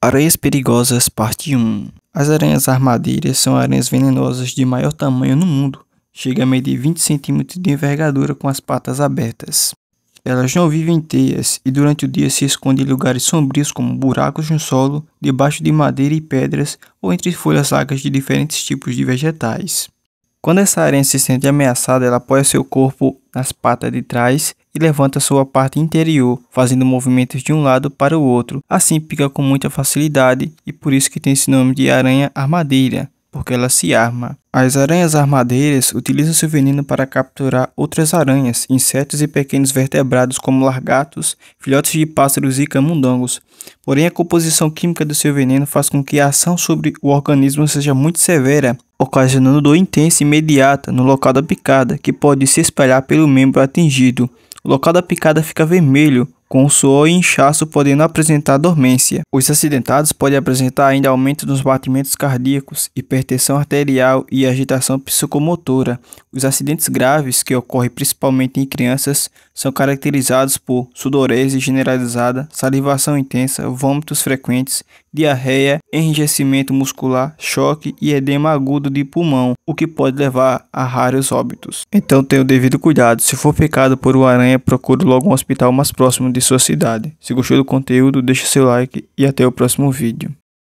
Aranhas Perigosas Parte 1 As aranhas armadilhas são aranhas venenosas de maior tamanho no mundo, chega a medir 20 cm de envergadura com as patas abertas. Elas não vivem em teias e durante o dia se escondem em lugares sombrios como buracos no solo, debaixo de madeira e pedras ou entre folhas largas de diferentes tipos de vegetais. Quando essa aranha se sente ameaçada, ela apoia seu corpo nas patas de trás e levanta sua parte interior, fazendo movimentos de um lado para o outro. Assim pica com muita facilidade e por isso que tem esse nome de aranha armadeira, porque ela se arma. As aranhas armadeiras utilizam seu veneno para capturar outras aranhas, insetos e pequenos vertebrados como largatos, filhotes de pássaros e camundongos. Porém, a composição química do seu veneno faz com que a ação sobre o organismo seja muito severa, ocasionando dor intensa e imediata no local da picada, que pode se espalhar pelo membro atingido. O local da picada fica vermelho com suor e inchaço podendo apresentar dormência. Os acidentados podem apresentar ainda aumento nos batimentos cardíacos, hipertensão arterial e agitação psicomotora. Os acidentes graves, que ocorrem principalmente em crianças, são caracterizados por sudorese generalizada, salivação intensa, vômitos frequentes, diarreia, enrijecimento muscular, choque e edema agudo de pulmão, o que pode levar a raros óbitos. Então tenha o devido cuidado. Se for picado por uma aranha, procure logo um hospital mais próximo de de sua cidade. Se gostou do conteúdo, deixe seu like e até o próximo vídeo.